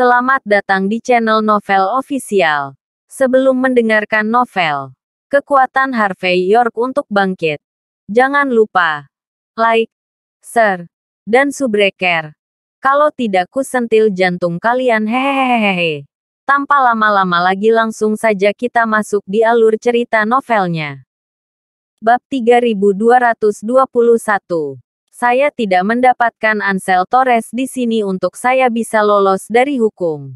Selamat datang di channel Novel Official. Sebelum mendengarkan novel, kekuatan Harvey York untuk bangkit. Jangan lupa like, share, dan subscribe. Kalau tidak ku sentil jantung kalian hehehehehe. Tanpa lama-lama lagi langsung saja kita masuk di alur cerita novelnya. Bab 3221 saya tidak mendapatkan Ansel Torres di sini untuk saya bisa lolos dari hukum.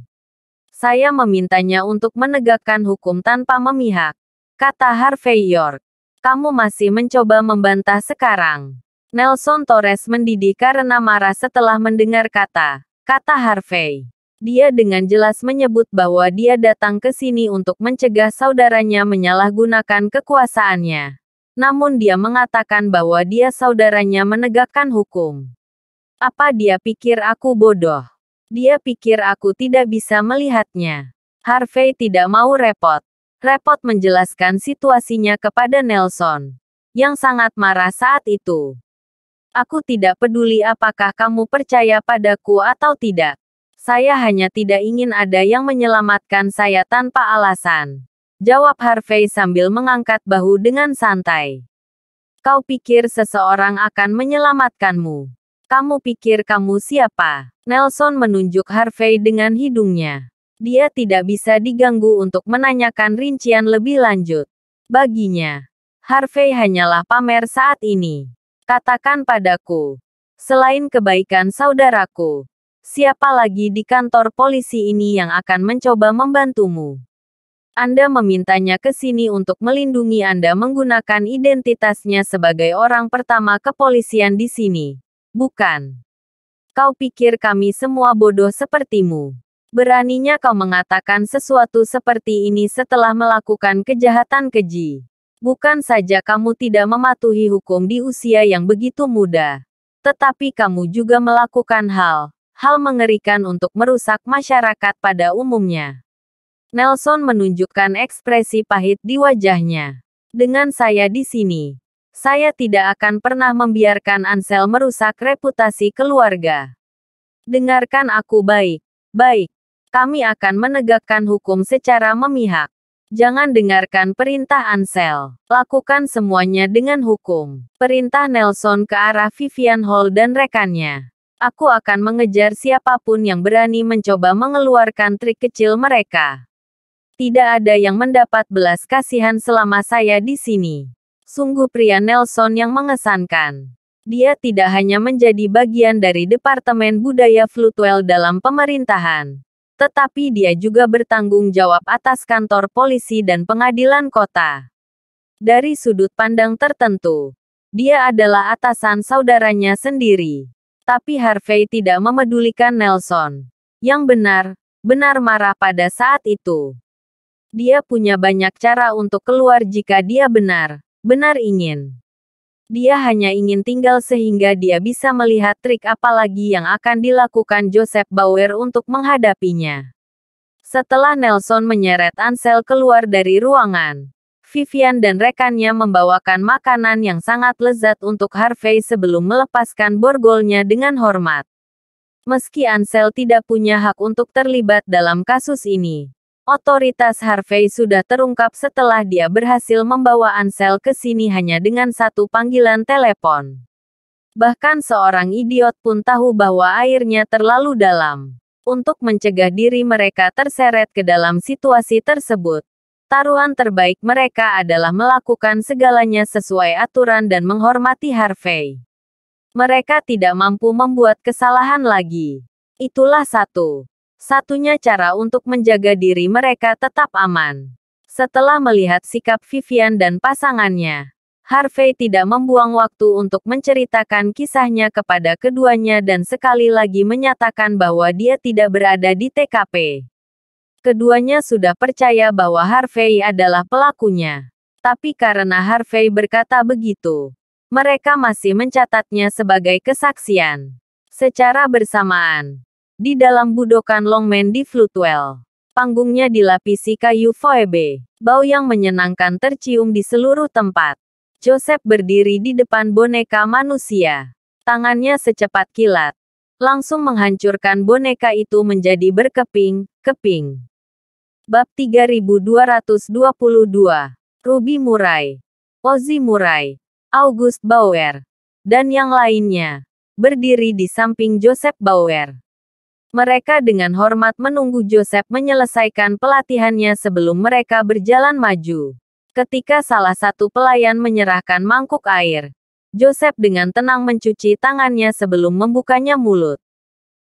Saya memintanya untuk menegakkan hukum tanpa memihak, kata Harvey York. Kamu masih mencoba membantah sekarang. Nelson Torres mendidih karena marah setelah mendengar kata, kata Harvey. Dia dengan jelas menyebut bahwa dia datang ke sini untuk mencegah saudaranya menyalahgunakan kekuasaannya. Namun dia mengatakan bahwa dia saudaranya menegakkan hukum. Apa dia pikir aku bodoh? Dia pikir aku tidak bisa melihatnya. Harvey tidak mau repot. Repot menjelaskan situasinya kepada Nelson, yang sangat marah saat itu. Aku tidak peduli apakah kamu percaya padaku atau tidak. Saya hanya tidak ingin ada yang menyelamatkan saya tanpa alasan. Jawab Harvey sambil mengangkat bahu dengan santai. Kau pikir seseorang akan menyelamatkanmu. Kamu pikir kamu siapa? Nelson menunjuk Harvey dengan hidungnya. Dia tidak bisa diganggu untuk menanyakan rincian lebih lanjut. Baginya, Harvey hanyalah pamer saat ini. Katakan padaku, selain kebaikan saudaraku, siapa lagi di kantor polisi ini yang akan mencoba membantumu? Anda memintanya ke sini untuk melindungi Anda menggunakan identitasnya sebagai orang pertama kepolisian di sini. Bukan. Kau pikir kami semua bodoh sepertimu. Beraninya kau mengatakan sesuatu seperti ini setelah melakukan kejahatan keji. Bukan saja kamu tidak mematuhi hukum di usia yang begitu muda, tetapi kamu juga melakukan hal, hal mengerikan untuk merusak masyarakat pada umumnya. Nelson menunjukkan ekspresi pahit di wajahnya. Dengan saya di sini, saya tidak akan pernah membiarkan Ansel merusak reputasi keluarga. Dengarkan aku baik. Baik. Kami akan menegakkan hukum secara memihak. Jangan dengarkan perintah Ansel. Lakukan semuanya dengan hukum. Perintah Nelson ke arah Vivian Hall dan rekannya. Aku akan mengejar siapapun yang berani mencoba mengeluarkan trik kecil mereka. Tidak ada yang mendapat belas kasihan selama saya di sini. Sungguh pria Nelson yang mengesankan. Dia tidak hanya menjadi bagian dari Departemen Budaya Flutwell dalam pemerintahan. Tetapi dia juga bertanggung jawab atas kantor polisi dan pengadilan kota. Dari sudut pandang tertentu, dia adalah atasan saudaranya sendiri. Tapi Harvey tidak memedulikan Nelson. Yang benar, benar marah pada saat itu. Dia punya banyak cara untuk keluar jika dia benar, benar ingin. Dia hanya ingin tinggal sehingga dia bisa melihat trik apa lagi yang akan dilakukan Joseph Bauer untuk menghadapinya. Setelah Nelson menyeret Ansel keluar dari ruangan, Vivian dan rekannya membawakan makanan yang sangat lezat untuk Harvey sebelum melepaskan borgolnya dengan hormat meski Ansel tidak punya hak untuk terlibat dalam kasus ini. Otoritas Harvey sudah terungkap setelah dia berhasil membawa Ansel ke sini hanya dengan satu panggilan telepon. Bahkan seorang idiot pun tahu bahwa airnya terlalu dalam. Untuk mencegah diri mereka terseret ke dalam situasi tersebut. Taruhan terbaik mereka adalah melakukan segalanya sesuai aturan dan menghormati Harvey mereka tidak mampu membuat kesalahan lagi. Itulah satu Satunya cara untuk menjaga diri mereka tetap aman. Setelah melihat sikap Vivian dan pasangannya, Harvey tidak membuang waktu untuk menceritakan kisahnya kepada keduanya dan sekali lagi menyatakan bahwa dia tidak berada di TKP. Keduanya sudah percaya bahwa Harvey adalah pelakunya. Tapi karena Harvey berkata begitu, mereka masih mencatatnya sebagai kesaksian. Secara bersamaan, di dalam budokan Longmen di Flutwell. Panggungnya dilapisi kayu foebe. Bau yang menyenangkan tercium di seluruh tempat. Joseph berdiri di depan boneka manusia. Tangannya secepat kilat. Langsung menghancurkan boneka itu menjadi berkeping-keping. Bab 3222 Ruby Murai Ozzy Murai, August Bauer, dan yang lainnya, berdiri di samping Joseph Bauer mereka dengan hormat menunggu Joseph menyelesaikan pelatihannya sebelum mereka berjalan maju. Ketika salah satu pelayan menyerahkan mangkuk air, Joseph dengan tenang mencuci tangannya sebelum membukanya mulut.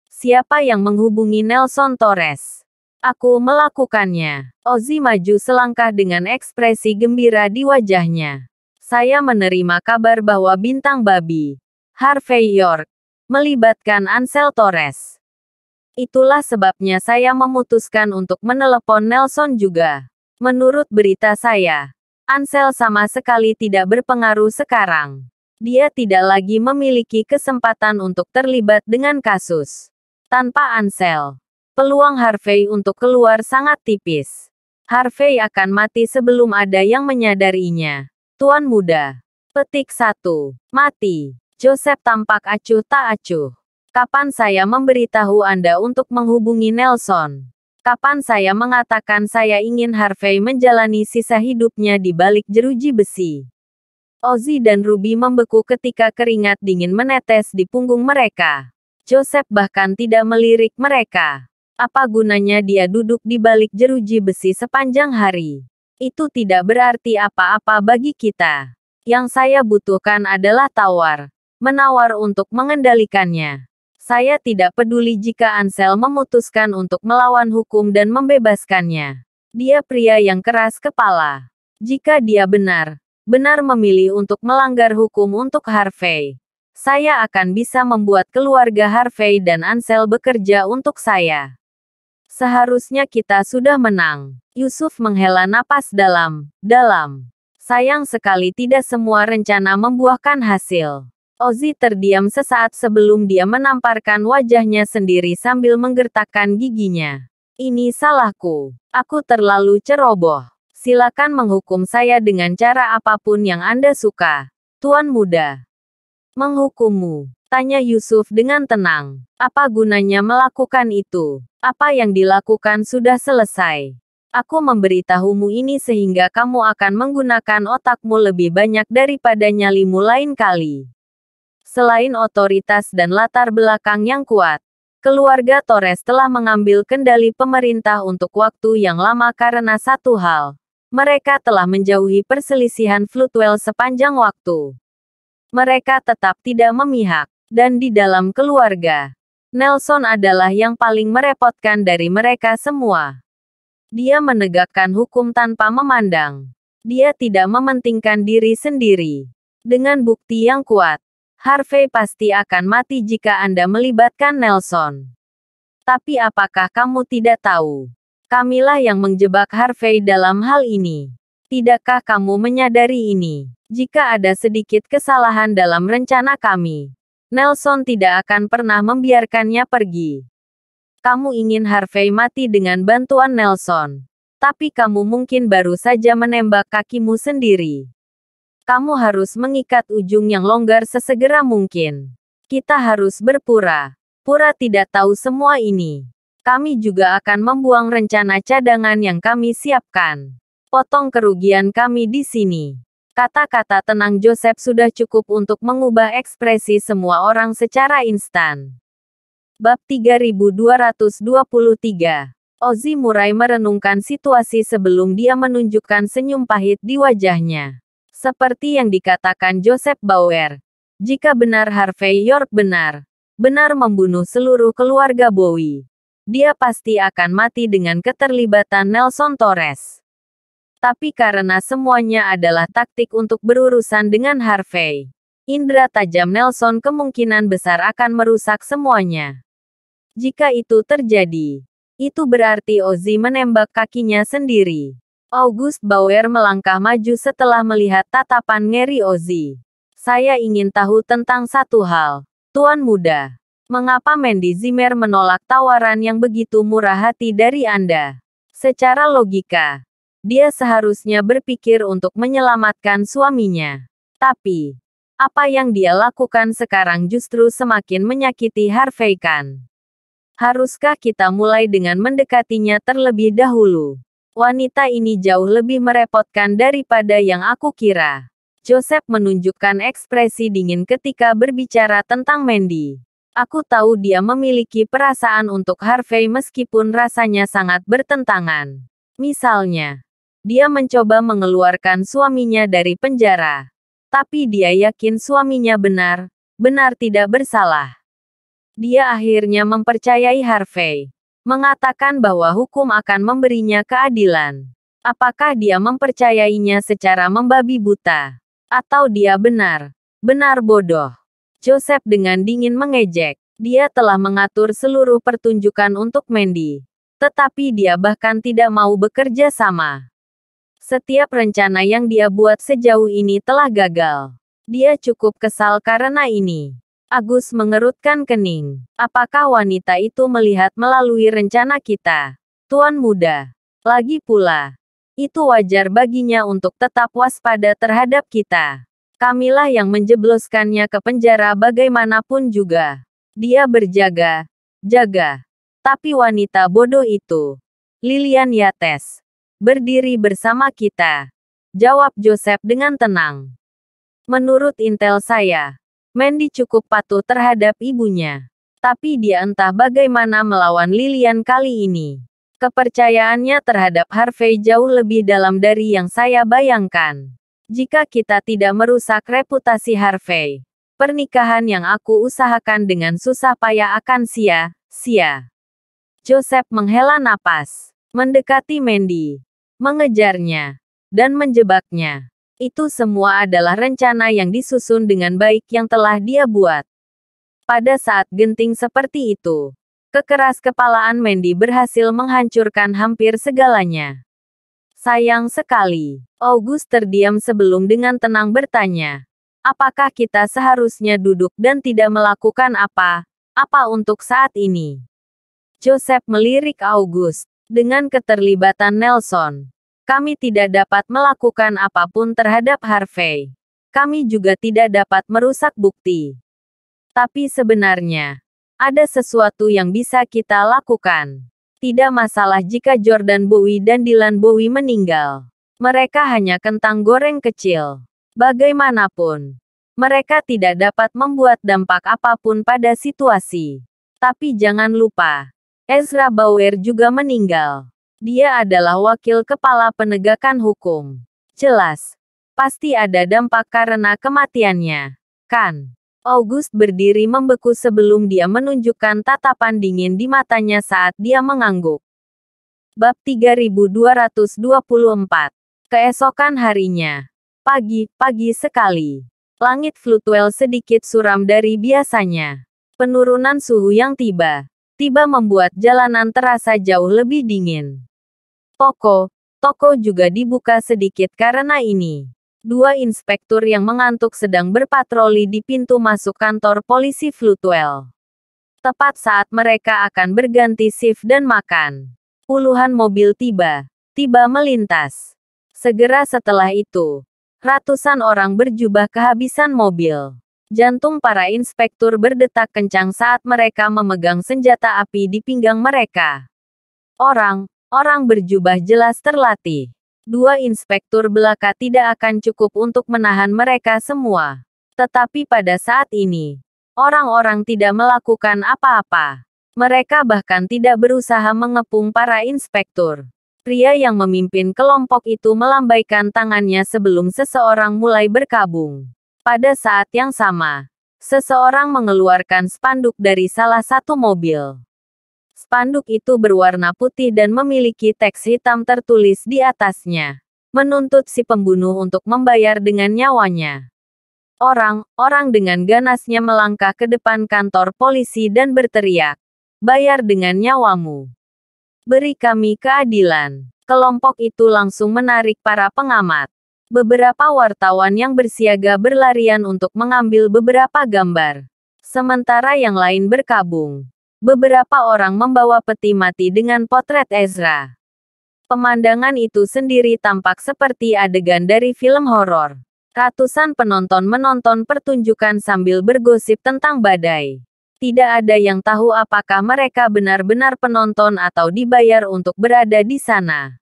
Siapa yang menghubungi Nelson Torres? Aku melakukannya. Ozi maju selangkah dengan ekspresi gembira di wajahnya. Saya menerima kabar bahwa bintang babi, Harvey York, melibatkan Ansel Torres. Itulah sebabnya saya memutuskan untuk menelepon Nelson juga. Menurut berita saya, Ansel sama sekali tidak berpengaruh sekarang. Dia tidak lagi memiliki kesempatan untuk terlibat dengan kasus. Tanpa Ansel, peluang Harvey untuk keluar sangat tipis. Harvey akan mati sebelum ada yang menyadarinya. Tuan muda. Petik satu, Mati. Joseph tampak acuh tak acuh. Kapan saya memberitahu Anda untuk menghubungi Nelson? Kapan saya mengatakan saya ingin Harvey menjalani sisa hidupnya di balik jeruji besi? Ozzy dan Ruby membeku ketika keringat dingin menetes di punggung mereka. Joseph bahkan tidak melirik mereka. Apa gunanya dia duduk di balik jeruji besi sepanjang hari? Itu tidak berarti apa-apa bagi kita. Yang saya butuhkan adalah tawar, menawar untuk mengendalikannya. Saya tidak peduli jika Ansel memutuskan untuk melawan hukum dan membebaskannya. Dia pria yang keras kepala. Jika dia benar, benar memilih untuk melanggar hukum untuk Harvey, saya akan bisa membuat keluarga Harvey dan Ansel bekerja untuk saya. Seharusnya kita sudah menang. Yusuf menghela napas dalam, dalam. Sayang sekali tidak semua rencana membuahkan hasil. Ozzy terdiam sesaat sebelum dia menamparkan wajahnya sendiri sambil menggertakkan giginya. Ini salahku. Aku terlalu ceroboh. Silakan menghukum saya dengan cara apapun yang Anda suka. Tuan muda. Menghukummu. Tanya Yusuf dengan tenang. Apa gunanya melakukan itu? Apa yang dilakukan sudah selesai. Aku memberitahumu ini sehingga kamu akan menggunakan otakmu lebih banyak daripada nyalimu lain kali. Selain otoritas dan latar belakang yang kuat, keluarga Torres telah mengambil kendali pemerintah untuk waktu yang lama karena satu hal. Mereka telah menjauhi perselisihan Flutwell sepanjang waktu. Mereka tetap tidak memihak, dan di dalam keluarga, Nelson adalah yang paling merepotkan dari mereka semua. Dia menegakkan hukum tanpa memandang. Dia tidak mementingkan diri sendiri. Dengan bukti yang kuat, Harvey pasti akan mati jika Anda melibatkan Nelson. Tapi apakah kamu tidak tahu? Kamilah yang menjebak Harvey dalam hal ini. Tidakkah kamu menyadari ini? Jika ada sedikit kesalahan dalam rencana kami, Nelson tidak akan pernah membiarkannya pergi. Kamu ingin Harvey mati dengan bantuan Nelson. Tapi kamu mungkin baru saja menembak kakimu sendiri. Kamu harus mengikat ujung yang longgar sesegera mungkin. Kita harus berpura. Pura tidak tahu semua ini. Kami juga akan membuang rencana cadangan yang kami siapkan. Potong kerugian kami di sini. Kata-kata tenang Joseph sudah cukup untuk mengubah ekspresi semua orang secara instan. Bab 3223 Ozi Murai merenungkan situasi sebelum dia menunjukkan senyum pahit di wajahnya. Seperti yang dikatakan Joseph Bauer. Jika benar Harvey York benar, benar membunuh seluruh keluarga Bowie, dia pasti akan mati dengan keterlibatan Nelson Torres. Tapi karena semuanya adalah taktik untuk berurusan dengan Harvey, indera tajam Nelson kemungkinan besar akan merusak semuanya. Jika itu terjadi, itu berarti Ozzy menembak kakinya sendiri. August Bauer melangkah maju setelah melihat tatapan Ngeri Ozi. Saya ingin tahu tentang satu hal. Tuan muda, mengapa Mendy Zimmer menolak tawaran yang begitu murah hati dari Anda? Secara logika, dia seharusnya berpikir untuk menyelamatkan suaminya. Tapi, apa yang dia lakukan sekarang justru semakin menyakiti Harvey Khan. Haruskah kita mulai dengan mendekatinya terlebih dahulu? Wanita ini jauh lebih merepotkan daripada yang aku kira. Joseph menunjukkan ekspresi dingin ketika berbicara tentang Mandy. Aku tahu dia memiliki perasaan untuk Harvey meskipun rasanya sangat bertentangan. Misalnya, dia mencoba mengeluarkan suaminya dari penjara. Tapi dia yakin suaminya benar, benar tidak bersalah. Dia akhirnya mempercayai Harvey mengatakan bahwa hukum akan memberinya keadilan. Apakah dia mempercayainya secara membabi buta? Atau dia benar? Benar bodoh. Joseph dengan dingin mengejek. Dia telah mengatur seluruh pertunjukan untuk Mandy. Tetapi dia bahkan tidak mau bekerja sama. Setiap rencana yang dia buat sejauh ini telah gagal. Dia cukup kesal karena ini. Agus mengerutkan kening. Apakah wanita itu melihat melalui rencana kita? Tuan muda. Lagi pula, itu wajar baginya untuk tetap waspada terhadap kita. Kamilah yang menjebloskannya ke penjara bagaimanapun juga. Dia berjaga, jaga. Tapi wanita bodoh itu, Lilian Yates, berdiri bersama kita. Jawab Joseph dengan tenang. Menurut intel saya, Mandy cukup patuh terhadap ibunya. Tapi dia entah bagaimana melawan Lilian kali ini. Kepercayaannya terhadap Harvey jauh lebih dalam dari yang saya bayangkan. Jika kita tidak merusak reputasi Harvey, pernikahan yang aku usahakan dengan susah payah akan sia-sia. Joseph menghela napas, mendekati Mandy, mengejarnya, dan menjebaknya. Itu semua adalah rencana yang disusun dengan baik yang telah dia buat. Pada saat genting seperti itu, kekeras kepalaan Mandy berhasil menghancurkan hampir segalanya. Sayang sekali, August terdiam sebelum dengan tenang bertanya, apakah kita seharusnya duduk dan tidak melakukan apa, apa untuk saat ini? Joseph melirik August, dengan keterlibatan Nelson. Kami tidak dapat melakukan apapun terhadap Harvey. Kami juga tidak dapat merusak bukti. Tapi sebenarnya, ada sesuatu yang bisa kita lakukan. Tidak masalah jika Jordan Bowie dan Dylan Bowie meninggal. Mereka hanya kentang goreng kecil. Bagaimanapun, mereka tidak dapat membuat dampak apapun pada situasi. Tapi jangan lupa, Ezra Bauer juga meninggal. Dia adalah wakil kepala penegakan hukum. Jelas, pasti ada dampak karena kematiannya, kan? August berdiri membeku sebelum dia menunjukkan tatapan dingin di matanya saat dia mengangguk. Bab 3224 Keesokan harinya. Pagi, pagi sekali. Langit flutuel sedikit suram dari biasanya. Penurunan suhu yang tiba tiba membuat jalanan terasa jauh lebih dingin. Toko, toko juga dibuka sedikit karena ini. Dua inspektur yang mengantuk sedang berpatroli di pintu masuk kantor polisi Flutwell. Tepat saat mereka akan berganti shift dan makan. Puluhan mobil tiba, tiba melintas. Segera setelah itu, ratusan orang berjubah kehabisan mobil. Jantung para inspektur berdetak kencang saat mereka memegang senjata api di pinggang mereka. Orang, orang berjubah jelas terlatih. Dua inspektur belaka tidak akan cukup untuk menahan mereka semua. Tetapi pada saat ini, orang-orang tidak melakukan apa-apa. Mereka bahkan tidak berusaha mengepung para inspektur. Pria yang memimpin kelompok itu melambaikan tangannya sebelum seseorang mulai berkabung. Pada saat yang sama, seseorang mengeluarkan spanduk dari salah satu mobil. Spanduk itu berwarna putih dan memiliki teks hitam tertulis di atasnya, menuntut si pembunuh untuk membayar dengan nyawanya. Orang-orang dengan ganasnya melangkah ke depan kantor polisi dan berteriak, "Bayar dengan nyawamu! Beri kami keadilan!" Kelompok itu langsung menarik para pengamat. Beberapa wartawan yang bersiaga berlarian untuk mengambil beberapa gambar. Sementara yang lain berkabung. Beberapa orang membawa peti mati dengan potret Ezra. Pemandangan itu sendiri tampak seperti adegan dari film horor. Ratusan penonton menonton pertunjukan sambil bergosip tentang badai tidak ada yang tahu apakah mereka benar-benar penonton atau dibayar untuk berada di sana.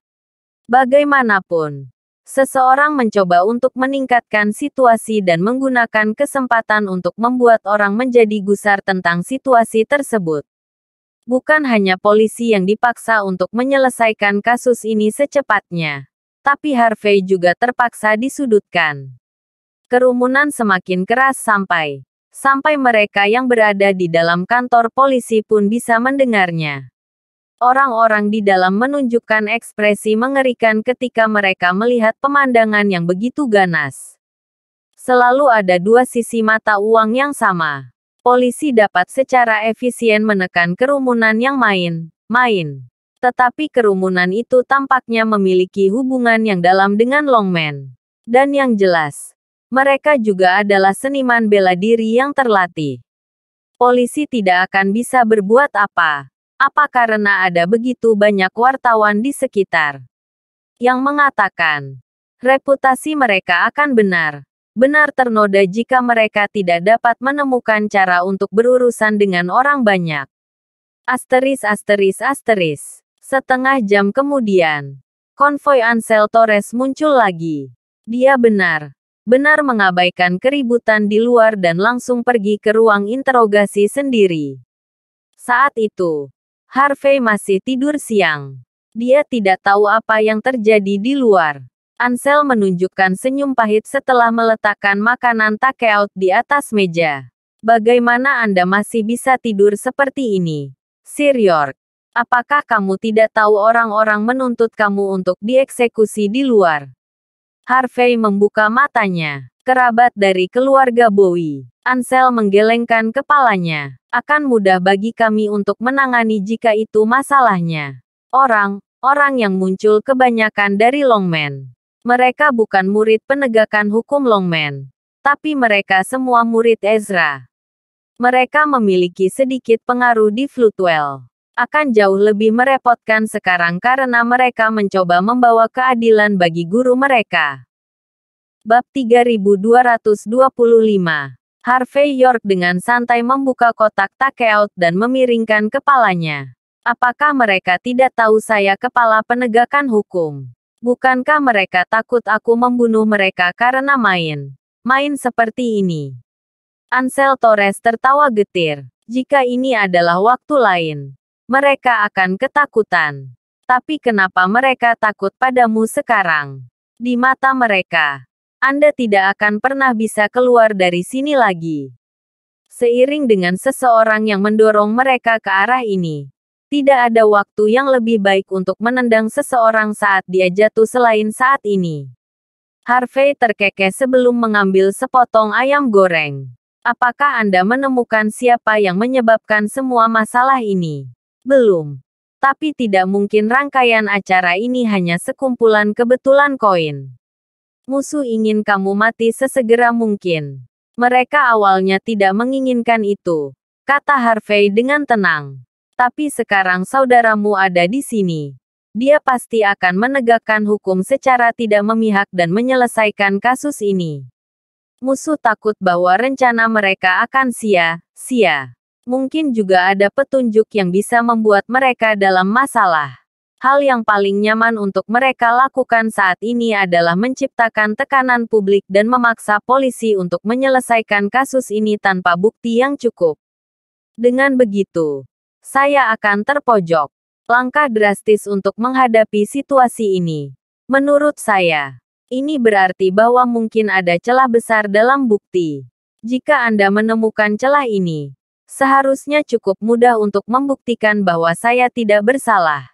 Bagaimanapun, Seseorang mencoba untuk meningkatkan situasi dan menggunakan kesempatan untuk membuat orang menjadi gusar tentang situasi tersebut. Bukan hanya polisi yang dipaksa untuk menyelesaikan kasus ini secepatnya, tapi Harvey juga terpaksa disudutkan. Kerumunan semakin keras sampai sampai mereka yang berada di dalam kantor polisi pun bisa mendengarnya. Orang-orang di dalam menunjukkan ekspresi mengerikan ketika mereka melihat pemandangan yang begitu ganas. Selalu ada dua sisi mata uang yang sama. Polisi dapat secara efisien menekan kerumunan yang main-main. Tetapi kerumunan itu tampaknya memiliki hubungan yang dalam dengan Longman. Dan yang jelas, mereka juga adalah seniman bela diri yang terlatih. Polisi tidak akan bisa berbuat apa apa karena ada begitu banyak wartawan di sekitar yang mengatakan reputasi mereka akan benar? Benar ternoda jika mereka tidak dapat menemukan cara untuk berurusan dengan orang banyak. Asteris asteris asteris. Setengah jam kemudian, konvoi Ansel Torres muncul lagi. Dia benar. Benar mengabaikan keributan di luar dan langsung pergi ke ruang interogasi sendiri. Saat itu, Harvey masih tidur siang. Dia tidak tahu apa yang terjadi di luar. Ansel menunjukkan senyum pahit setelah meletakkan makanan takeout di atas meja. Bagaimana Anda masih bisa tidur seperti ini? Sir York, apakah kamu tidak tahu orang-orang menuntut kamu untuk dieksekusi di luar? Harvey membuka matanya. Kerabat dari keluarga Bowie. Ansel menggelengkan kepalanya akan mudah bagi kami untuk menangani jika itu masalahnya. Orang, orang yang muncul kebanyakan dari Longman. Mereka bukan murid penegakan hukum Longman, tapi mereka semua murid Ezra. Mereka memiliki sedikit pengaruh di Flutwell. Akan jauh lebih merepotkan sekarang karena mereka mencoba membawa keadilan bagi guru mereka. Bab 3225 Harvey York dengan santai membuka kotak takeout dan memiringkan kepalanya. Apakah mereka tidak tahu saya kepala penegakan hukum? Bukankah mereka takut aku membunuh mereka karena main? Main seperti ini. Ansel Torres tertawa getir. Jika ini adalah waktu lain, mereka akan ketakutan. Tapi kenapa mereka takut padamu sekarang? Di mata mereka, anda tidak akan pernah bisa keluar dari sini lagi. Seiring dengan seseorang yang mendorong mereka ke arah ini, tidak ada waktu yang lebih baik untuk menendang seseorang saat dia jatuh selain saat ini. Harvey terkekeh sebelum mengambil sepotong ayam goreng. Apakah Anda menemukan siapa yang menyebabkan semua masalah ini? Belum. Tapi tidak mungkin rangkaian acara ini hanya sekumpulan kebetulan koin musuh ingin kamu mati sesegera mungkin. Mereka awalnya tidak menginginkan itu, kata Harvey dengan tenang. Tapi sekarang saudaramu ada di sini. Dia pasti akan menegakkan hukum secara tidak memihak dan menyelesaikan kasus ini. Musuh takut bahwa rencana mereka akan sia-sia. Mungkin juga ada petunjuk yang bisa membuat mereka dalam masalah hal yang paling nyaman untuk mereka lakukan saat ini adalah menciptakan tekanan publik dan memaksa polisi untuk menyelesaikan kasus ini tanpa bukti yang cukup. Dengan begitu, saya akan terpojok. Langkah drastis untuk menghadapi situasi ini. Menurut saya, ini berarti bahwa mungkin ada celah besar dalam bukti. Jika Anda menemukan celah ini, seharusnya cukup mudah untuk membuktikan bahwa saya tidak bersalah.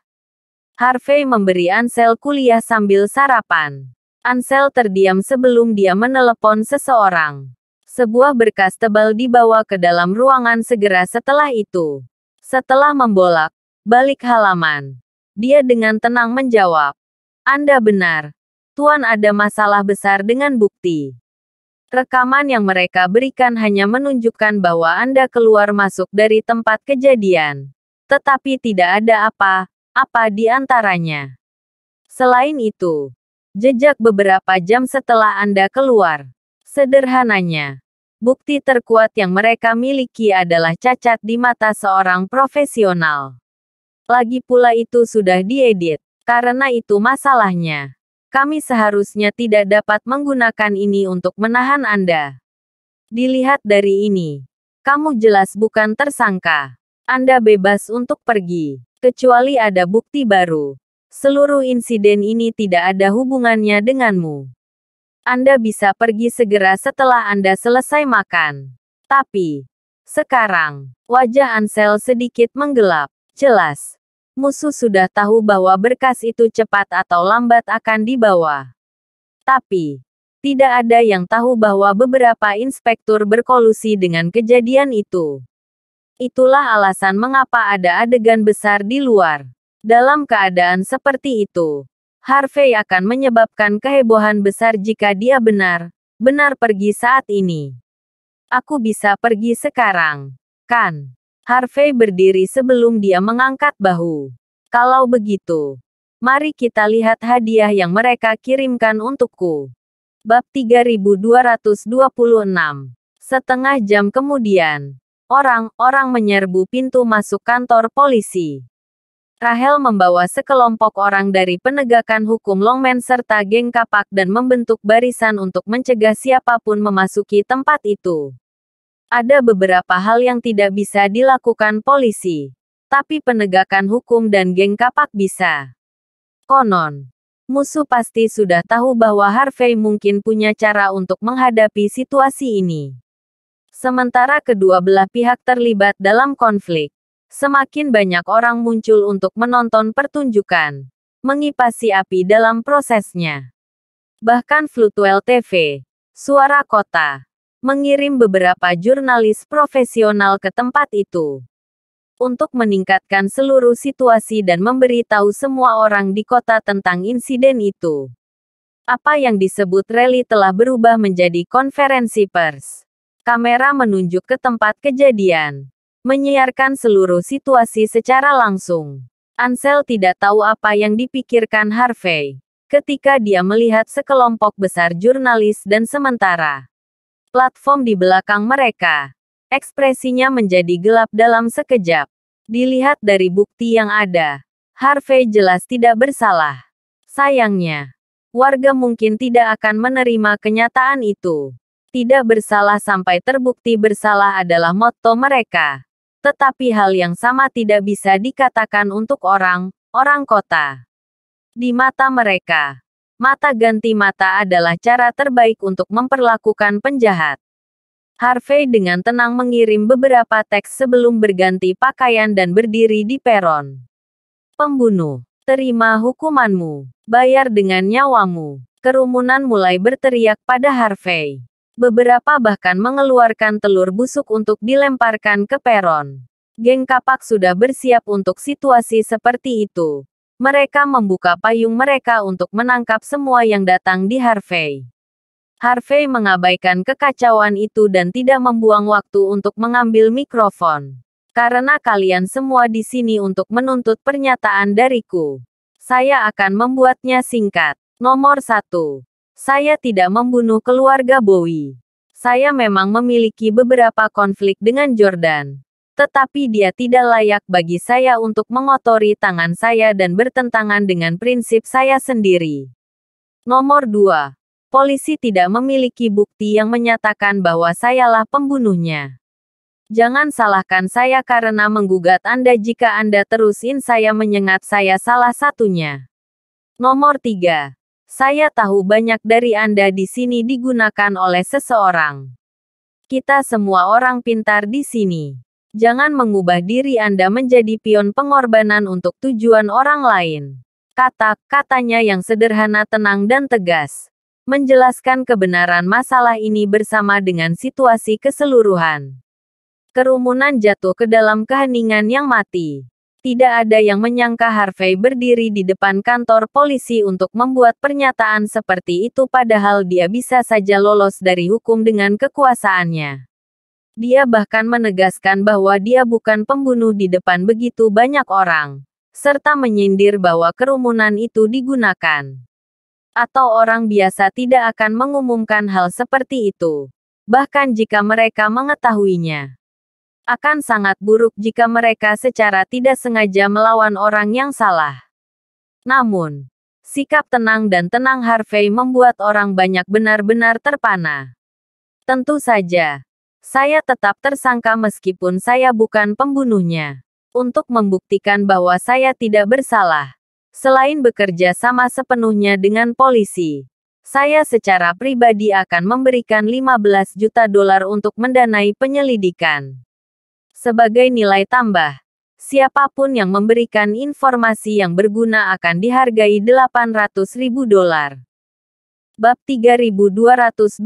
Harvey memberi Ansel kuliah sambil sarapan. Ansel terdiam sebelum dia menelepon seseorang. Sebuah berkas tebal dibawa ke dalam ruangan segera setelah itu. Setelah membolak, balik halaman. Dia dengan tenang menjawab. Anda benar. Tuan ada masalah besar dengan bukti. Rekaman yang mereka berikan hanya menunjukkan bahwa Anda keluar masuk dari tempat kejadian. Tetapi tidak ada apa, apa di antaranya. Selain itu, jejak beberapa jam setelah Anda keluar. Sederhananya, bukti terkuat yang mereka miliki adalah cacat di mata seorang profesional. Lagi pula itu sudah diedit, karena itu masalahnya. Kami seharusnya tidak dapat menggunakan ini untuk menahan Anda. Dilihat dari ini, kamu jelas bukan tersangka. Anda bebas untuk pergi. Kecuali ada bukti baru, seluruh insiden ini tidak ada hubungannya denganmu. Anda bisa pergi segera setelah Anda selesai makan. Tapi, sekarang, wajah Ansel sedikit menggelap. Jelas, musuh sudah tahu bahwa berkas itu cepat atau lambat akan dibawa. Tapi, tidak ada yang tahu bahwa beberapa inspektur berkolusi dengan kejadian itu. Itulah alasan mengapa ada adegan besar di luar. Dalam keadaan seperti itu, Harvey akan menyebabkan kehebohan besar jika dia benar, benar pergi saat ini. Aku bisa pergi sekarang, kan? Harvey berdiri sebelum dia mengangkat bahu. Kalau begitu, mari kita lihat hadiah yang mereka kirimkan untukku. Bab 3226. Setengah jam kemudian, Orang-orang menyerbu pintu masuk kantor polisi. Rahel membawa sekelompok orang dari penegakan hukum Longman serta geng kapak dan membentuk barisan untuk mencegah siapapun memasuki tempat itu. Ada beberapa hal yang tidak bisa dilakukan polisi, tapi penegakan hukum dan geng kapak bisa. Konon, musuh pasti sudah tahu bahwa Harvey mungkin punya cara untuk menghadapi situasi ini. Sementara kedua belah pihak terlibat dalam konflik, semakin banyak orang muncul untuk menonton pertunjukan, mengipasi api dalam prosesnya. Bahkan Flutuel TV, Suara Kota, mengirim beberapa jurnalis profesional ke tempat itu untuk meningkatkan seluruh situasi dan memberitahu semua orang di kota tentang insiden itu. Apa yang disebut rally telah berubah menjadi konferensi pers. Kamera menunjuk ke tempat kejadian. Menyiarkan seluruh situasi secara langsung. Ansel tidak tahu apa yang dipikirkan Harvey ketika dia melihat sekelompok besar jurnalis dan sementara platform di belakang mereka. Ekspresinya menjadi gelap dalam sekejap. Dilihat dari bukti yang ada, Harvey jelas tidak bersalah. Sayangnya, warga mungkin tidak akan menerima kenyataan itu. Tidak bersalah sampai terbukti bersalah adalah motto mereka. Tetapi hal yang sama tidak bisa dikatakan untuk orang, orang kota. Di mata mereka, mata ganti mata adalah cara terbaik untuk memperlakukan penjahat. Harvey dengan tenang mengirim beberapa teks sebelum berganti pakaian dan berdiri di peron. Pembunuh, terima hukumanmu, bayar dengan nyawamu. Kerumunan mulai berteriak pada Harvey. Beberapa bahkan mengeluarkan telur busuk untuk dilemparkan ke peron. Geng kapak sudah bersiap untuk situasi seperti itu. Mereka membuka payung mereka untuk menangkap semua yang datang di Harvey. Harvey mengabaikan kekacauan itu dan tidak membuang waktu untuk mengambil mikrofon. Karena kalian semua di sini untuk menuntut pernyataan dariku. Saya akan membuatnya singkat. Nomor satu, saya tidak membunuh keluarga Bowie. Saya memang memiliki beberapa konflik dengan Jordan. Tetapi dia tidak layak bagi saya untuk mengotori tangan saya dan bertentangan dengan prinsip saya sendiri. Nomor 2. Polisi tidak memiliki bukti yang menyatakan bahwa sayalah pembunuhnya. Jangan salahkan saya karena menggugat Anda jika Anda terusin saya menyengat saya salah satunya. Nomor 3. Saya tahu banyak dari Anda di sini digunakan oleh seseorang. Kita semua orang pintar di sini. Jangan mengubah diri Anda menjadi pion pengorbanan untuk tujuan orang lain. Kata-katanya yang sederhana, tenang, dan tegas menjelaskan kebenaran masalah ini bersama dengan situasi keseluruhan. Kerumunan jatuh ke dalam keheningan yang mati. Tidak ada yang menyangka Harvey berdiri di depan kantor polisi untuk membuat pernyataan seperti itu padahal dia bisa saja lolos dari hukum dengan kekuasaannya. Dia bahkan menegaskan bahwa dia bukan pembunuh di depan begitu banyak orang, serta menyindir bahwa kerumunan itu digunakan atau orang biasa tidak akan mengumumkan hal seperti itu, bahkan jika mereka mengetahuinya akan sangat buruk jika mereka secara tidak sengaja melawan orang yang salah. Namun, sikap tenang dan tenang Harvey membuat orang banyak benar-benar terpana. Tentu saja, saya tetap tersangka meskipun saya bukan pembunuhnya. Untuk membuktikan bahwa saya tidak bersalah, selain bekerja sama sepenuhnya dengan polisi, saya secara pribadi akan memberikan 15 juta dolar untuk mendanai penyelidikan sebagai nilai tambah. Siapapun yang memberikan informasi yang berguna akan dihargai 800 ribu dolar. Bab 3227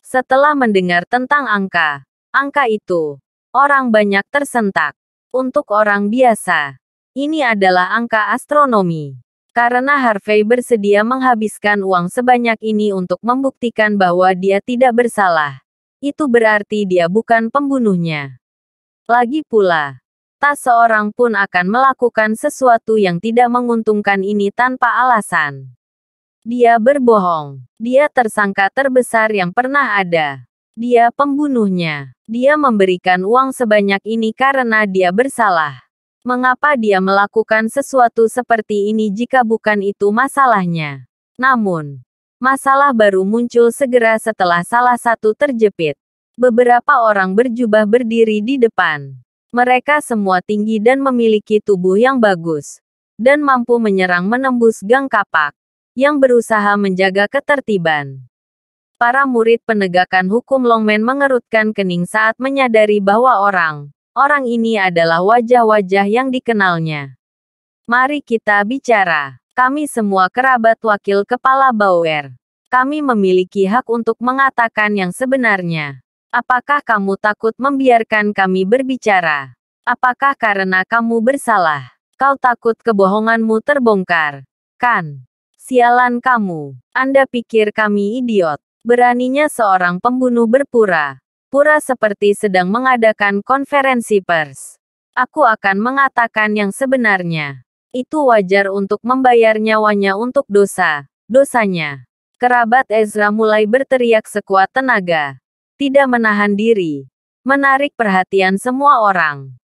Setelah mendengar tentang angka, angka itu, orang banyak tersentak. Untuk orang biasa, ini adalah angka astronomi. Karena Harvey bersedia menghabiskan uang sebanyak ini untuk membuktikan bahwa dia tidak bersalah, itu berarti dia bukan pembunuhnya. Lagi pula, tak seorang pun akan melakukan sesuatu yang tidak menguntungkan ini tanpa alasan. Dia berbohong. Dia tersangka terbesar yang pernah ada. Dia pembunuhnya. Dia memberikan uang sebanyak ini karena dia bersalah. Mengapa dia melakukan sesuatu seperti ini jika bukan itu masalahnya? Namun, Masalah baru muncul segera setelah salah satu terjepit. Beberapa orang berjubah berdiri di depan. Mereka semua tinggi dan memiliki tubuh yang bagus. Dan mampu menyerang menembus gang kapak. Yang berusaha menjaga ketertiban para murid penegakan hukum Longmen mengerutkan kening saat menyadari bahwa orang, orang ini adalah wajah-wajah yang dikenalnya. Mari kita bicara. Kami semua kerabat wakil kepala Bauer. Kami memiliki hak untuk mengatakan yang sebenarnya. Apakah kamu takut membiarkan kami berbicara? Apakah karena kamu bersalah? Kau takut kebohonganmu terbongkar? Kan? Sialan kamu. Anda pikir kami idiot. Beraninya seorang pembunuh berpura. Pura seperti sedang mengadakan konferensi pers. Aku akan mengatakan yang sebenarnya. Itu wajar untuk membayar nyawanya untuk dosa. Dosanya. Kerabat Ezra mulai berteriak sekuat tenaga. Tidak menahan diri. Menarik perhatian semua orang.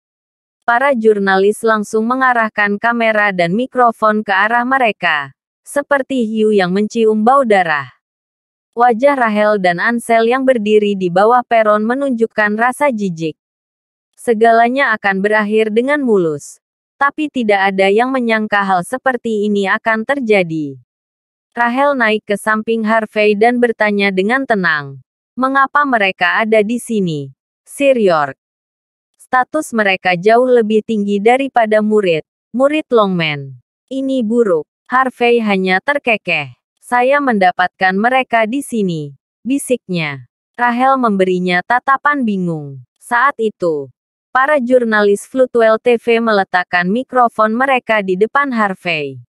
Para jurnalis langsung mengarahkan kamera dan mikrofon ke arah mereka. Seperti hiu yang mencium bau darah. Wajah Rahel dan Ansel yang berdiri di bawah peron menunjukkan rasa jijik. Segalanya akan berakhir dengan mulus tapi tidak ada yang menyangka hal seperti ini akan terjadi. Rahel naik ke samping Harvey dan bertanya dengan tenang. Mengapa mereka ada di sini? Sir York. Status mereka jauh lebih tinggi daripada murid. Murid Longman. Ini buruk. Harvey hanya terkekeh. Saya mendapatkan mereka di sini. Bisiknya. Rahel memberinya tatapan bingung. Saat itu, para jurnalis Flutuel TV meletakkan mikrofon mereka di depan Harvey.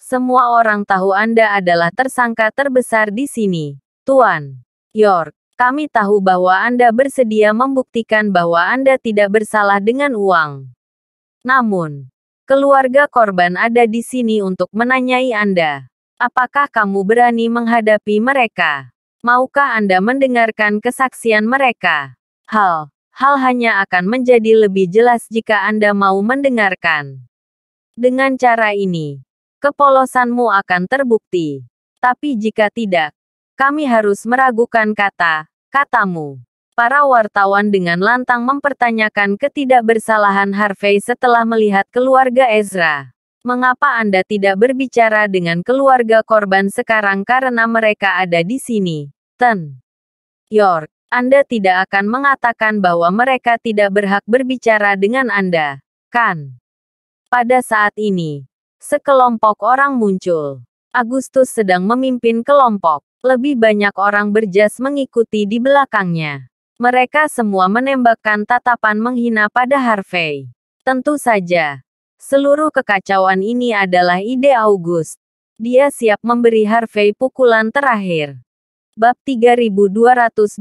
Semua orang tahu Anda adalah tersangka terbesar di sini, Tuan York. Kami tahu bahwa Anda bersedia membuktikan bahwa Anda tidak bersalah dengan uang. Namun, keluarga korban ada di sini untuk menanyai Anda. Apakah kamu berani menghadapi mereka? Maukah Anda mendengarkan kesaksian mereka? Hal hal hanya akan menjadi lebih jelas jika Anda mau mendengarkan. Dengan cara ini, kepolosanmu akan terbukti. Tapi jika tidak, kami harus meragukan kata, katamu. Para wartawan dengan lantang mempertanyakan ketidakbersalahan Harvey setelah melihat keluarga Ezra. Mengapa Anda tidak berbicara dengan keluarga korban sekarang karena mereka ada di sini? Ten. York. Anda tidak akan mengatakan bahwa mereka tidak berhak berbicara dengan Anda, kan? Pada saat ini, sekelompok orang muncul. Agustus sedang memimpin kelompok. Lebih banyak orang berjas mengikuti di belakangnya. Mereka semua menembakkan tatapan menghina pada Harvey. Tentu saja, seluruh kekacauan ini adalah ide August. Dia siap memberi Harvey pukulan terakhir. Bab 3228.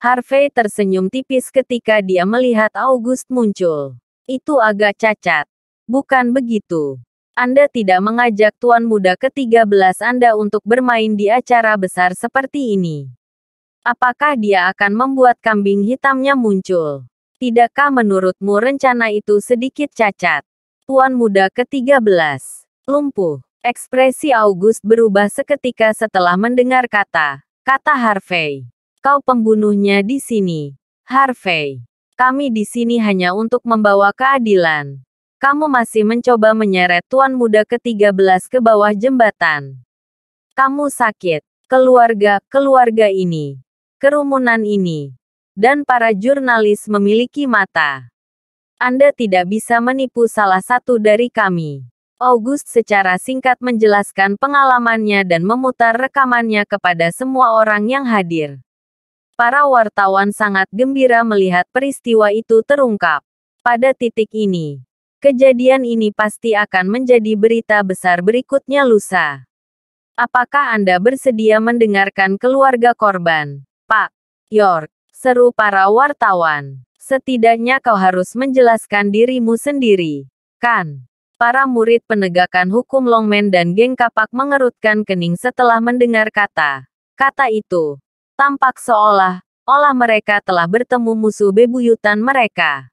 Harvey tersenyum tipis ketika dia melihat August muncul. Itu agak cacat. Bukan begitu. Anda tidak mengajak tuan muda ke-13 Anda untuk bermain di acara besar seperti ini. Apakah dia akan membuat kambing hitamnya muncul? Tidakkah menurutmu rencana itu sedikit cacat? Tuan muda ke-13. Lumpuh. Ekspresi August berubah seketika setelah mendengar kata, kata Harvey. Kau pembunuhnya di sini. Harvey, kami di sini hanya untuk membawa keadilan. Kamu masih mencoba menyeret tuan muda ke-13 ke bawah jembatan. Kamu sakit, keluarga, keluarga ini, kerumunan ini, dan para jurnalis memiliki mata. Anda tidak bisa menipu salah satu dari kami. August secara singkat menjelaskan pengalamannya dan memutar rekamannya kepada semua orang yang hadir. Para wartawan sangat gembira melihat peristiwa itu terungkap. Pada titik ini, kejadian ini pasti akan menjadi berita besar berikutnya lusa. Apakah Anda bersedia mendengarkan keluarga korban? Pak York, seru para wartawan. Setidaknya kau harus menjelaskan dirimu sendiri, kan? para murid penegakan hukum Longmen dan geng kapak mengerutkan kening setelah mendengar kata. Kata itu tampak seolah olah mereka telah bertemu musuh bebuyutan mereka.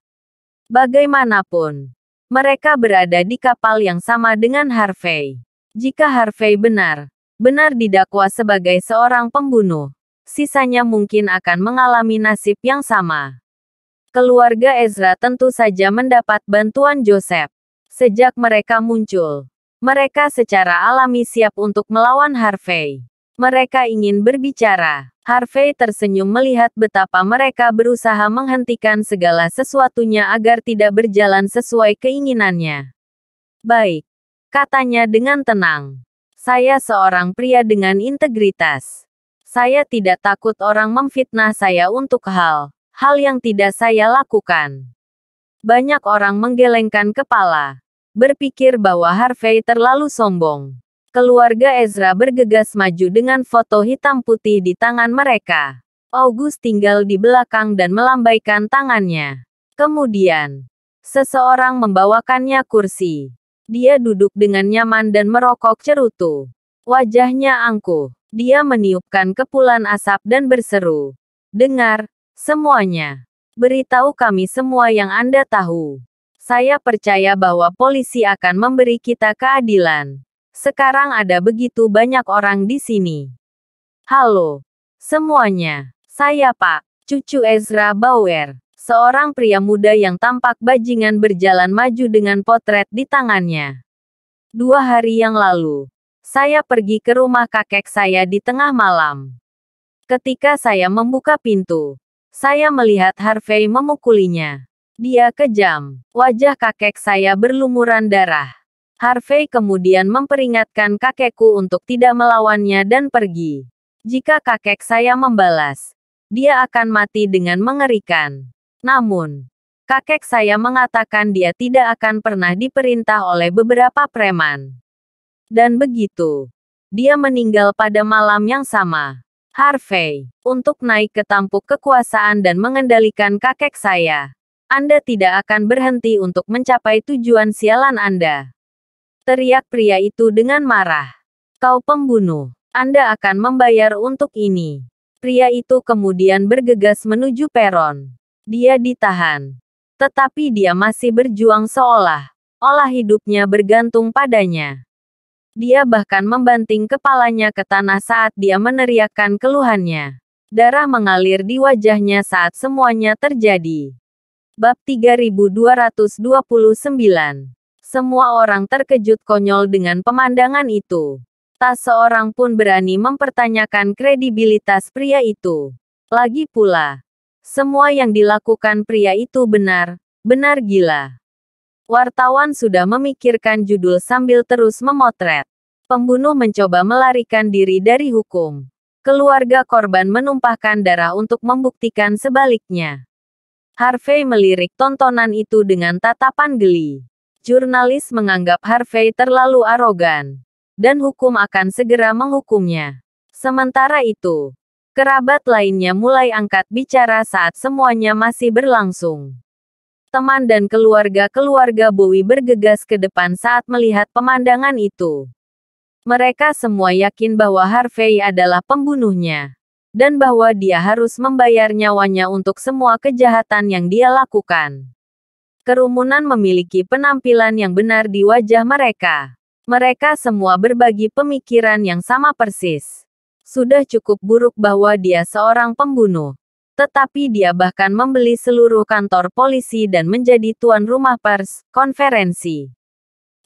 Bagaimanapun, mereka berada di kapal yang sama dengan Harvey. Jika Harvey benar, benar didakwa sebagai seorang pembunuh, sisanya mungkin akan mengalami nasib yang sama. Keluarga Ezra tentu saja mendapat bantuan Joseph. Sejak mereka muncul, mereka secara alami siap untuk melawan Harvey. Mereka ingin berbicara. Harvey tersenyum melihat betapa mereka berusaha menghentikan segala sesuatunya agar tidak berjalan sesuai keinginannya. Baik, katanya dengan tenang. Saya seorang pria dengan integritas. Saya tidak takut orang memfitnah saya untuk hal hal yang tidak saya lakukan. Banyak orang menggelengkan kepala berpikir bahwa Harvey terlalu sombong. Keluarga Ezra bergegas maju dengan foto hitam putih di tangan mereka. August tinggal di belakang dan melambaikan tangannya. Kemudian, seseorang membawakannya kursi. Dia duduk dengan nyaman dan merokok cerutu. Wajahnya angkuh. Dia meniupkan kepulan asap dan berseru. Dengar, semuanya. Beritahu kami semua yang Anda tahu. Saya percaya bahwa polisi akan memberi kita keadilan. Sekarang ada begitu banyak orang di sini. Halo, semuanya. Saya Pak, cucu Ezra Bauer. Seorang pria muda yang tampak bajingan berjalan maju dengan potret di tangannya. Dua hari yang lalu, saya pergi ke rumah kakek saya di tengah malam. Ketika saya membuka pintu, saya melihat Harvey memukulinya. Dia kejam. Wajah kakek saya berlumuran darah. Harvey kemudian memperingatkan kakekku untuk tidak melawannya dan pergi. Jika kakek saya membalas, dia akan mati dengan mengerikan. Namun, kakek saya mengatakan dia tidak akan pernah diperintah oleh beberapa preman. Dan begitu, dia meninggal pada malam yang sama. Harvey, untuk naik ke tampuk kekuasaan dan mengendalikan kakek saya. Anda tidak akan berhenti untuk mencapai tujuan sialan Anda. Teriak pria itu dengan marah. Kau pembunuh. Anda akan membayar untuk ini. Pria itu kemudian bergegas menuju peron. Dia ditahan. Tetapi dia masih berjuang seolah olah hidupnya bergantung padanya. Dia bahkan membanting kepalanya ke tanah saat dia meneriakkan keluhannya. Darah mengalir di wajahnya saat semuanya terjadi. Bab 3229. Semua orang terkejut konyol dengan pemandangan itu. Tak seorang pun berani mempertanyakan kredibilitas pria itu. Lagi pula, semua yang dilakukan pria itu benar, benar gila. Wartawan sudah memikirkan judul sambil terus memotret. Pembunuh mencoba melarikan diri dari hukum. Keluarga korban menumpahkan darah untuk membuktikan sebaliknya. Harvey melirik tontonan itu dengan tatapan geli. Jurnalis menganggap Harvey terlalu arogan. Dan hukum akan segera menghukumnya. Sementara itu, kerabat lainnya mulai angkat bicara saat semuanya masih berlangsung. Teman dan keluarga-keluarga Bowie bergegas ke depan saat melihat pemandangan itu. Mereka semua yakin bahwa Harvey adalah pembunuhnya dan bahwa dia harus membayar nyawanya untuk semua kejahatan yang dia lakukan. Kerumunan memiliki penampilan yang benar di wajah mereka. Mereka semua berbagi pemikiran yang sama persis. Sudah cukup buruk bahwa dia seorang pembunuh. Tetapi dia bahkan membeli seluruh kantor polisi dan menjadi tuan rumah pers, konferensi.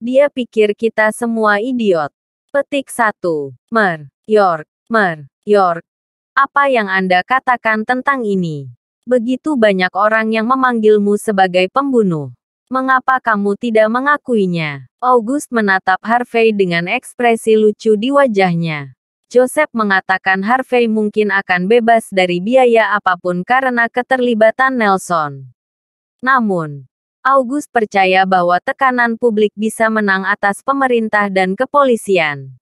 Dia pikir kita semua idiot. Petik 1. Mer, York, Mer, York. Apa yang Anda katakan tentang ini? Begitu banyak orang yang memanggilmu sebagai pembunuh. Mengapa kamu tidak mengakuinya? August menatap Harvey dengan ekspresi lucu di wajahnya. Joseph mengatakan Harvey mungkin akan bebas dari biaya apapun karena keterlibatan Nelson. Namun, August percaya bahwa tekanan publik bisa menang atas pemerintah dan kepolisian.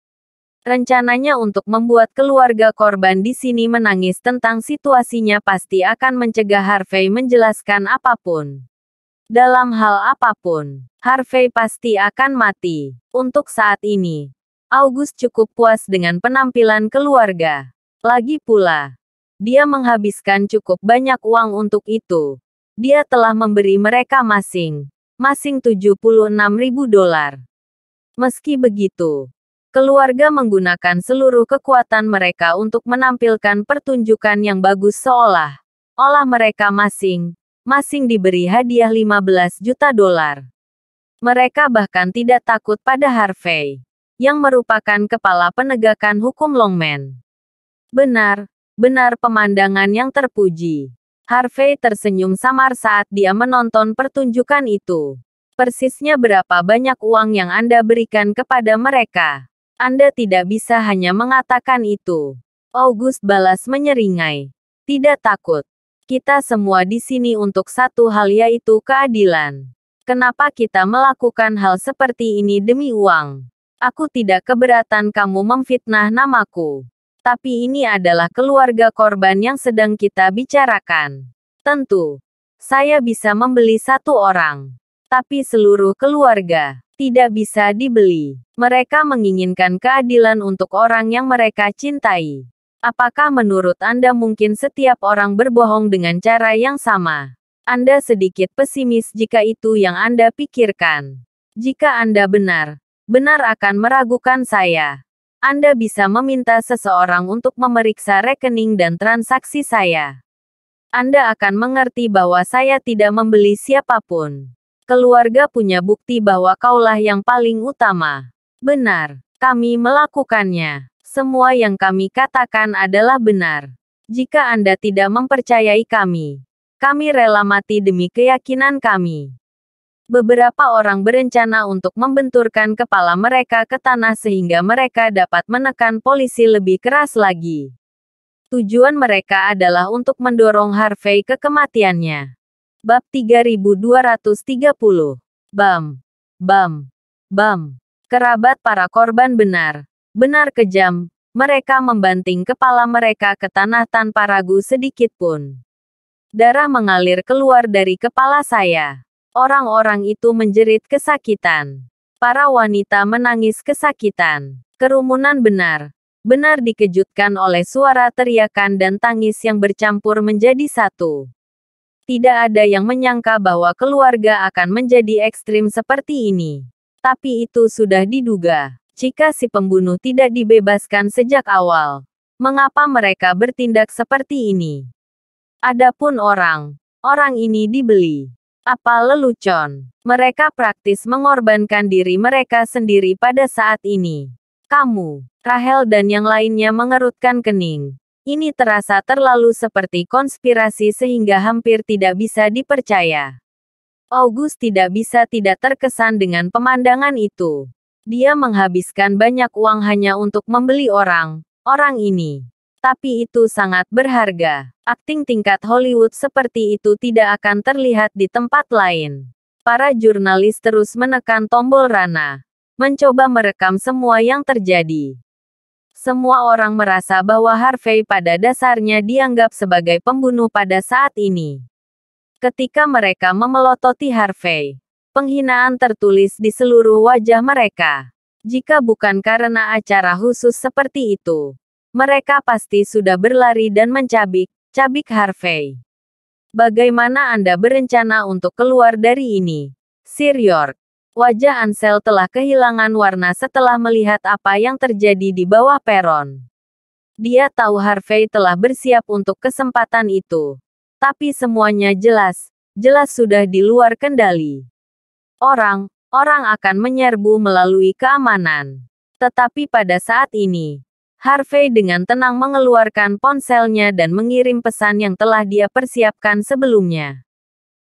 Rencananya untuk membuat keluarga korban di sini menangis tentang situasinya pasti akan mencegah Harvey menjelaskan apapun. Dalam hal apapun, Harvey pasti akan mati. Untuk saat ini, August cukup puas dengan penampilan keluarga. Lagi pula, dia menghabiskan cukup banyak uang untuk itu. Dia telah memberi mereka masing-masing ribu dolar. Meski begitu, keluarga menggunakan seluruh kekuatan mereka untuk menampilkan pertunjukan yang bagus seolah olah mereka masing masing diberi hadiah 15 juta dolar. Mereka bahkan tidak takut pada Harvey, yang merupakan kepala penegakan hukum Longman. Benar, benar pemandangan yang terpuji. Harvey tersenyum samar saat dia menonton pertunjukan itu. Persisnya berapa banyak uang yang Anda berikan kepada mereka? Anda tidak bisa hanya mengatakan itu. August balas menyeringai. Tidak takut. Kita semua di sini untuk satu hal yaitu keadilan. Kenapa kita melakukan hal seperti ini demi uang? Aku tidak keberatan kamu memfitnah namaku. Tapi ini adalah keluarga korban yang sedang kita bicarakan. Tentu, saya bisa membeli satu orang. Tapi seluruh keluarga tidak bisa dibeli. Mereka menginginkan keadilan untuk orang yang mereka cintai. Apakah menurut Anda mungkin setiap orang berbohong dengan cara yang sama? Anda sedikit pesimis jika itu yang Anda pikirkan. Jika Anda benar, benar akan meragukan saya. Anda bisa meminta seseorang untuk memeriksa rekening dan transaksi saya. Anda akan mengerti bahwa saya tidak membeli siapapun keluarga punya bukti bahwa kaulah yang paling utama. Benar, kami melakukannya. Semua yang kami katakan adalah benar. Jika Anda tidak mempercayai kami, kami rela mati demi keyakinan kami. Beberapa orang berencana untuk membenturkan kepala mereka ke tanah sehingga mereka dapat menekan polisi lebih keras lagi. Tujuan mereka adalah untuk mendorong Harvey ke kematiannya. Bab 3230. Bam. Bam. Bam. Kerabat para korban benar. Benar kejam. Mereka membanting kepala mereka ke tanah tanpa ragu sedikit pun. Darah mengalir keluar dari kepala saya. Orang-orang itu menjerit kesakitan. Para wanita menangis kesakitan. Kerumunan benar. Benar dikejutkan oleh suara teriakan dan tangis yang bercampur menjadi satu. Tidak ada yang menyangka bahwa keluarga akan menjadi ekstrim seperti ini. Tapi itu sudah diduga. Jika si pembunuh tidak dibebaskan sejak awal, mengapa mereka bertindak seperti ini? Adapun orang, orang ini dibeli. Apa lelucon? Mereka praktis mengorbankan diri mereka sendiri pada saat ini. Kamu, Rahel dan yang lainnya mengerutkan kening. Ini terasa terlalu seperti konspirasi sehingga hampir tidak bisa dipercaya. August tidak bisa tidak terkesan dengan pemandangan itu. Dia menghabiskan banyak uang hanya untuk membeli orang, orang ini. Tapi itu sangat berharga. Akting tingkat Hollywood seperti itu tidak akan terlihat di tempat lain. Para jurnalis terus menekan tombol Rana, mencoba merekam semua yang terjadi semua orang merasa bahwa Harvey pada dasarnya dianggap sebagai pembunuh pada saat ini. Ketika mereka memelototi Harvey, penghinaan tertulis di seluruh wajah mereka. Jika bukan karena acara khusus seperti itu, mereka pasti sudah berlari dan mencabik-cabik Harvey. Bagaimana Anda berencana untuk keluar dari ini? Sir York, Wajah Ansel telah kehilangan warna setelah melihat apa yang terjadi di bawah peron. Dia tahu Harvey telah bersiap untuk kesempatan itu. Tapi semuanya jelas, jelas sudah di luar kendali. Orang, orang akan menyerbu melalui keamanan. Tetapi pada saat ini, Harvey dengan tenang mengeluarkan ponselnya dan mengirim pesan yang telah dia persiapkan sebelumnya.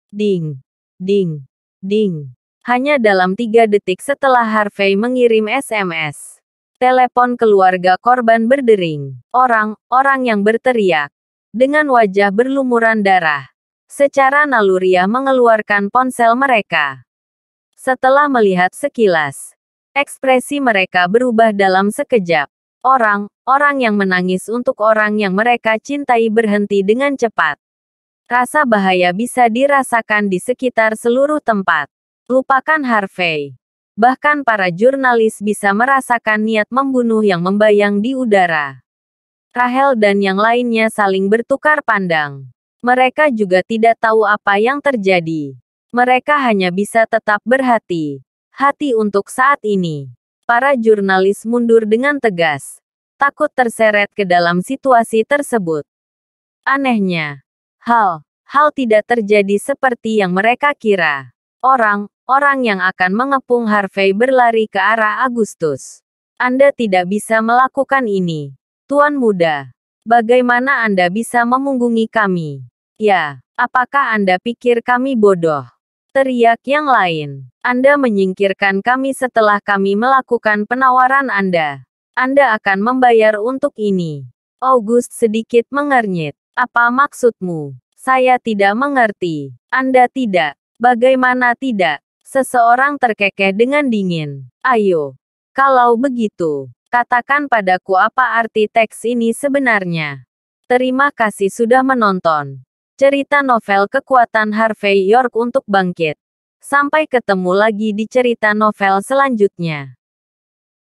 Ding, ding, ding. Hanya dalam tiga detik setelah Harvey mengirim SMS. Telepon keluarga korban berdering. Orang-orang yang berteriak. Dengan wajah berlumuran darah. Secara naluriah mengeluarkan ponsel mereka. Setelah melihat sekilas, ekspresi mereka berubah dalam sekejap. Orang, orang yang menangis untuk orang yang mereka cintai berhenti dengan cepat. Rasa bahaya bisa dirasakan di sekitar seluruh tempat. Lupakan Harvey. Bahkan para jurnalis bisa merasakan niat membunuh yang membayang di udara. Rahel dan yang lainnya saling bertukar pandang. Mereka juga tidak tahu apa yang terjadi. Mereka hanya bisa tetap berhati hati untuk saat ini. Para jurnalis mundur dengan tegas, takut terseret ke dalam situasi tersebut. Anehnya, hal hal tidak terjadi seperti yang mereka kira. Orang Orang yang akan mengepung Harvey berlari ke arah Agustus. Anda tidak bisa melakukan ini. Tuan muda, bagaimana Anda bisa memunggungi kami? Ya, apakah Anda pikir kami bodoh? Teriak yang lain. Anda menyingkirkan kami setelah kami melakukan penawaran Anda. Anda akan membayar untuk ini. August sedikit mengernyit. Apa maksudmu? Saya tidak mengerti. Anda tidak. Bagaimana tidak? Seseorang terkekeh dengan dingin. Ayo. Kalau begitu, katakan padaku apa arti teks ini sebenarnya. Terima kasih sudah menonton. Cerita novel kekuatan Harvey York untuk bangkit. Sampai ketemu lagi di cerita novel selanjutnya.